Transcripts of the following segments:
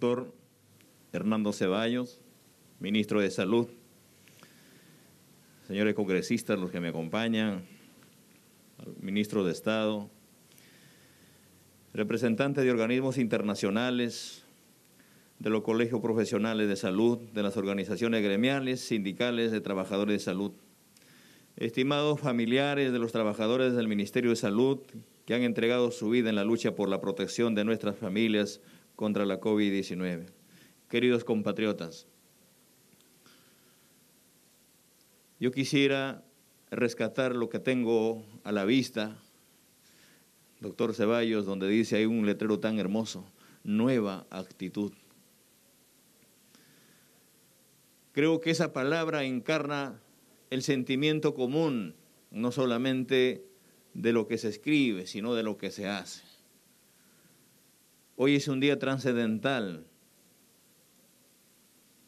doctor Hernando Ceballos, ministro de Salud, señores congresistas, los que me acompañan, ministro de Estado, representantes de organismos internacionales, de los colegios profesionales de salud, de las organizaciones gremiales, sindicales de trabajadores de salud. Estimados familiares de los trabajadores del Ministerio de Salud que han entregado su vida en la lucha por la protección de nuestras familias, contra la COVID-19. Queridos compatriotas, yo quisiera rescatar lo que tengo a la vista, doctor Ceballos, donde dice hay un letrero tan hermoso, nueva actitud. Creo que esa palabra encarna el sentimiento común, no solamente de lo que se escribe, sino de lo que se hace. Hoy es un día trascendental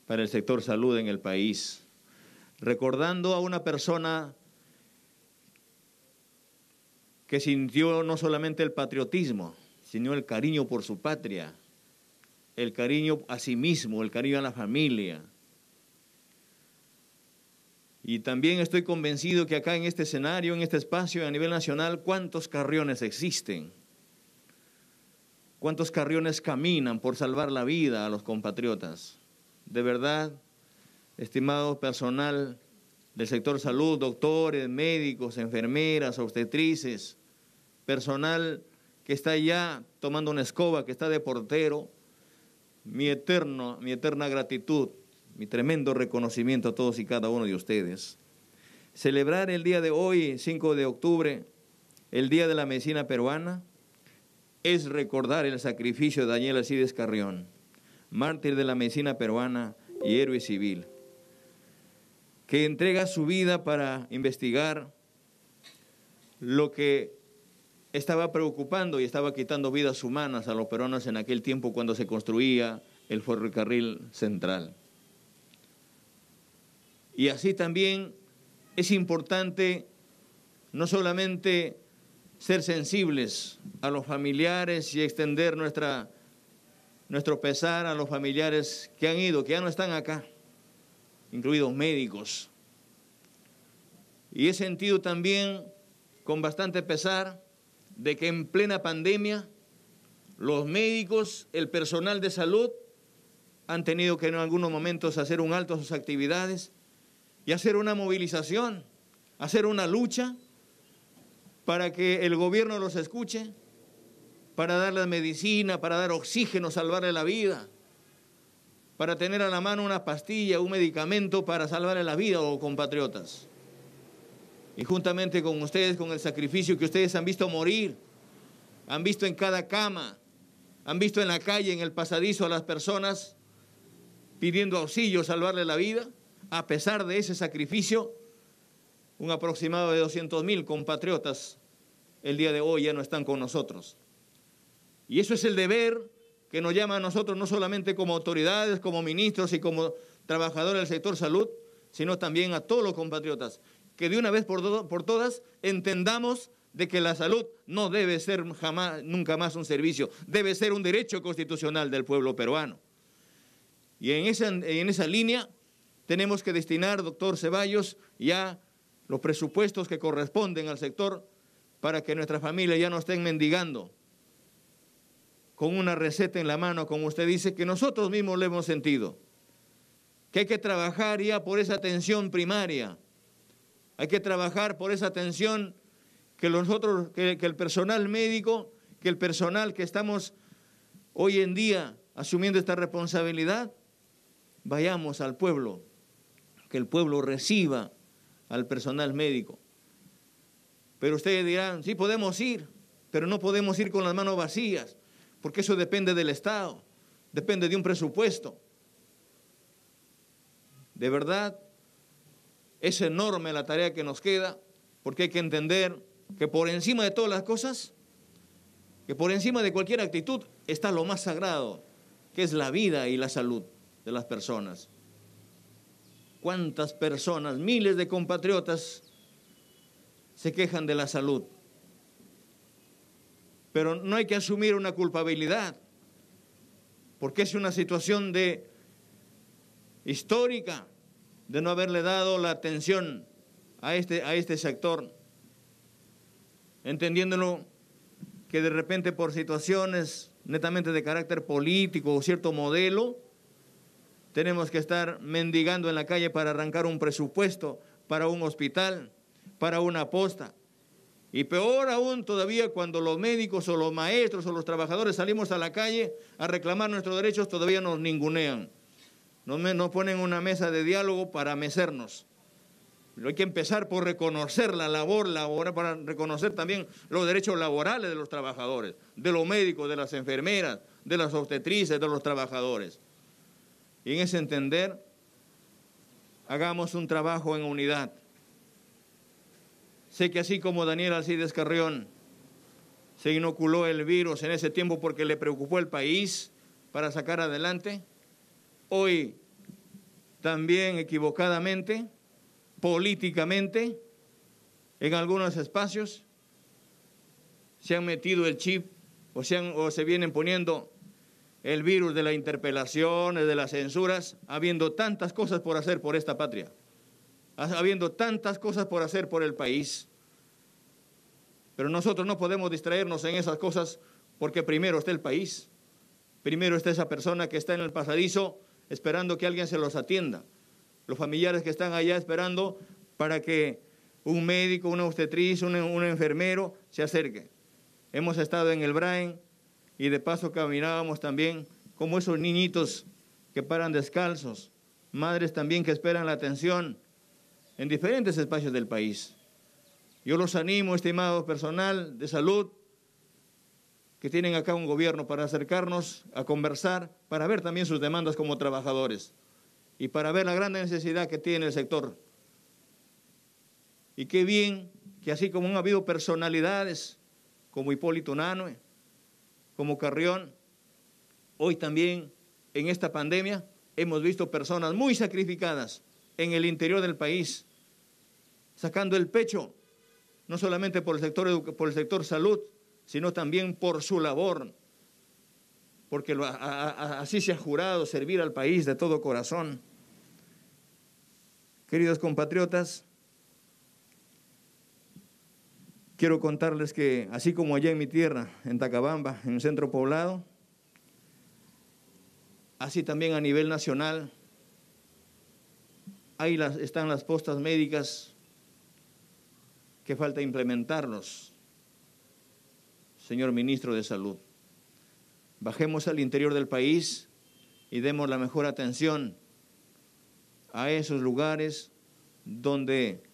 para el sector salud en el país, recordando a una persona que sintió no solamente el patriotismo, sino el cariño por su patria, el cariño a sí mismo, el cariño a la familia. Y también estoy convencido que acá en este escenario, en este espacio, a nivel nacional, cuántos carriones existen ¿Cuántos carriones caminan por salvar la vida a los compatriotas? De verdad, estimado personal del sector salud, doctores, médicos, enfermeras, obstetrices, personal que está ya tomando una escoba, que está de portero, mi, eterno, mi eterna gratitud, mi tremendo reconocimiento a todos y cada uno de ustedes. Celebrar el día de hoy, 5 de octubre, el Día de la Medicina Peruana, es recordar el sacrificio de Daniel Alcides Carrión, mártir de la medicina peruana y héroe civil, que entrega su vida para investigar lo que estaba preocupando y estaba quitando vidas humanas a los peruanos en aquel tiempo cuando se construía el ferrocarril central. Y así también es importante no solamente ser sensibles a los familiares y extender nuestra, nuestro pesar a los familiares que han ido, que ya no están acá, incluidos médicos. Y he sentido también con bastante pesar de que en plena pandemia los médicos, el personal de salud, han tenido que en algunos momentos hacer un alto a sus actividades y hacer una movilización, hacer una lucha para que el gobierno los escuche, para darles medicina, para dar oxígeno, salvarle la vida, para tener a la mano una pastilla, un medicamento para salvarle la vida, oh compatriotas. Y juntamente con ustedes, con el sacrificio que ustedes han visto morir, han visto en cada cama, han visto en la calle, en el pasadizo a las personas pidiendo auxilio, salvarle la vida, a pesar de ese sacrificio, un aproximado de 200 mil compatriotas el día de hoy ya no están con nosotros. Y eso es el deber que nos llama a nosotros no solamente como autoridades, como ministros y como trabajadores del sector salud, sino también a todos los compatriotas, que de una vez por, todas entendamos de que la salud no debe ser jamás, nunca más un servicio, debe ser un derecho constitucional del pueblo peruano. Y en esa, en esa línea tenemos que destinar, doctor Ceballos, ya los presupuestos que corresponden al sector para que nuestras familias ya no estén mendigando con una receta en la mano, como usted dice, que nosotros mismos le hemos sentido. Que hay que trabajar ya por esa atención primaria. Hay que trabajar por esa atención que nosotros, que el personal médico, que el personal que estamos hoy en día asumiendo esta responsabilidad, vayamos al pueblo, que el pueblo reciba al personal médico. Pero ustedes dirán, sí podemos ir, pero no podemos ir con las manos vacías, porque eso depende del Estado, depende de un presupuesto. De verdad, es enorme la tarea que nos queda, porque hay que entender que por encima de todas las cosas, que por encima de cualquier actitud, está lo más sagrado, que es la vida y la salud de las personas cuántas personas, miles de compatriotas se quejan de la salud. Pero no hay que asumir una culpabilidad, porque es una situación de histórica de no haberle dado la atención a este, a este sector, entendiéndolo que de repente por situaciones netamente de carácter político o cierto modelo, tenemos que estar mendigando en la calle para arrancar un presupuesto para un hospital, para una posta. Y peor aún todavía cuando los médicos o los maestros o los trabajadores salimos a la calle a reclamar nuestros derechos, todavía nos ningunean. Nos, nos ponen una mesa de diálogo para mecernos. Pero hay que empezar por reconocer la labor laboral, para reconocer también los derechos laborales de los trabajadores, de los médicos, de las enfermeras, de las obstetrices, de los trabajadores. Y en ese entender, hagamos un trabajo en unidad. Sé que así como Daniel Alcides Carrión se inoculó el virus en ese tiempo porque le preocupó el país para sacar adelante, hoy también equivocadamente, políticamente, en algunos espacios se han metido el chip o se, o se vienen poniendo el virus de la interpelación, de las censuras, habiendo tantas cosas por hacer por esta patria, habiendo tantas cosas por hacer por el país. Pero nosotros no podemos distraernos en esas cosas porque primero está el país, primero está esa persona que está en el pasadizo esperando que alguien se los atienda, los familiares que están allá esperando para que un médico, una obstetriz, un, un enfermero se acerque. Hemos estado en el Brain, y de paso caminábamos también como esos niñitos que paran descalzos, madres también que esperan la atención en diferentes espacios del país. Yo los animo, estimado personal de salud, que tienen acá un gobierno para acercarnos a conversar, para ver también sus demandas como trabajadores y para ver la gran necesidad que tiene el sector. Y qué bien que así como han habido personalidades como Hipólito Nano como Carrión, hoy también en esta pandemia hemos visto personas muy sacrificadas en el interior del país, sacando el pecho, no solamente por el sector, por el sector salud, sino también por su labor, porque así se ha jurado servir al país de todo corazón. Queridos compatriotas, quiero contarles que así como allá en mi tierra, en Tacabamba, en un centro poblado, así también a nivel nacional, ahí están las postas médicas que falta implementarlos, señor ministro de Salud. Bajemos al interior del país y demos la mejor atención a esos lugares donde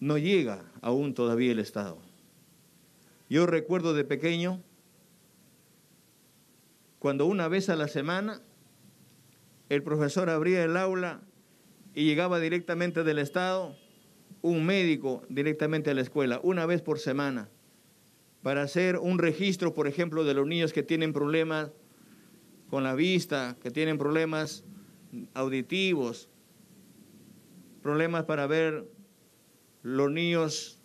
no llega aún todavía el Estado. Yo recuerdo de pequeño, cuando una vez a la semana el profesor abría el aula y llegaba directamente del Estado un médico directamente a la escuela, una vez por semana, para hacer un registro, por ejemplo, de los niños que tienen problemas con la vista, que tienen problemas auditivos, problemas para ver los niños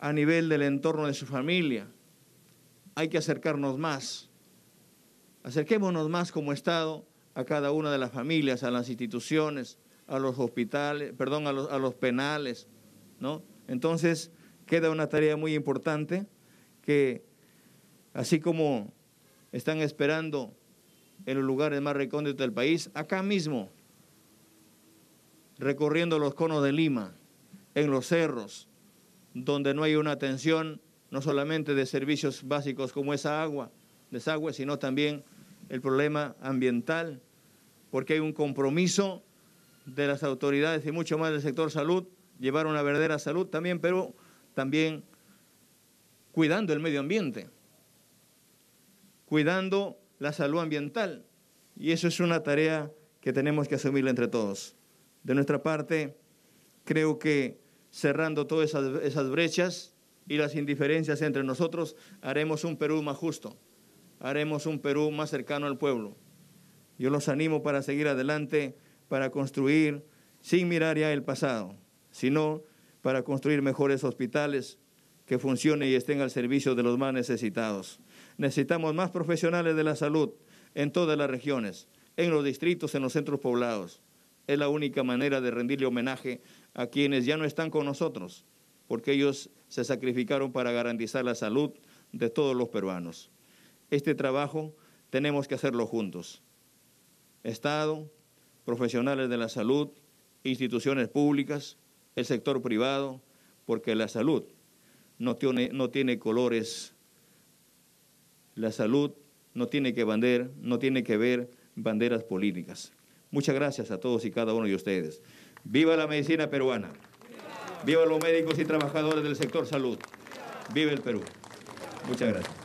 a nivel del entorno de su familia. Hay que acercarnos más. Acerquémonos más como Estado a cada una de las familias, a las instituciones, a los hospitales, perdón, a los, a los penales, ¿no? Entonces, queda una tarea muy importante que, así como están esperando en los lugares más recónditos del país, acá mismo, recorriendo los conos de Lima, en los cerros, donde no hay una atención no solamente de servicios básicos como esa agua, desagüe, sino también el problema ambiental, porque hay un compromiso de las autoridades y mucho más del sector salud, llevar una verdadera salud también, pero también cuidando el medio ambiente, cuidando la salud ambiental. Y eso es una tarea que tenemos que asumir entre todos. De nuestra parte, creo que cerrando todas esas, brechas y las indiferencias entre nosotros, haremos un Perú más justo, haremos un Perú más cercano al pueblo. Yo los animo para seguir adelante, para construir sin mirar ya el pasado, sino para construir mejores hospitales que funcionen y estén al servicio de los más necesitados. Necesitamos más profesionales de la salud en todas las regiones, en los distritos, en los centros poblados. Es la única manera de rendirle homenaje a quienes ya no están con nosotros, porque ellos se sacrificaron para garantizar la salud de todos los peruanos. Este trabajo tenemos que hacerlo juntos. Estado, profesionales de la salud, instituciones públicas, el sector privado, porque la salud no tiene, no tiene colores, la salud no tiene que bander, no tiene que ver banderas políticas. Muchas gracias a todos y cada uno de ustedes. Viva la medicina peruana. Viva los médicos y trabajadores del sector salud. Viva el Perú. Muchas gracias.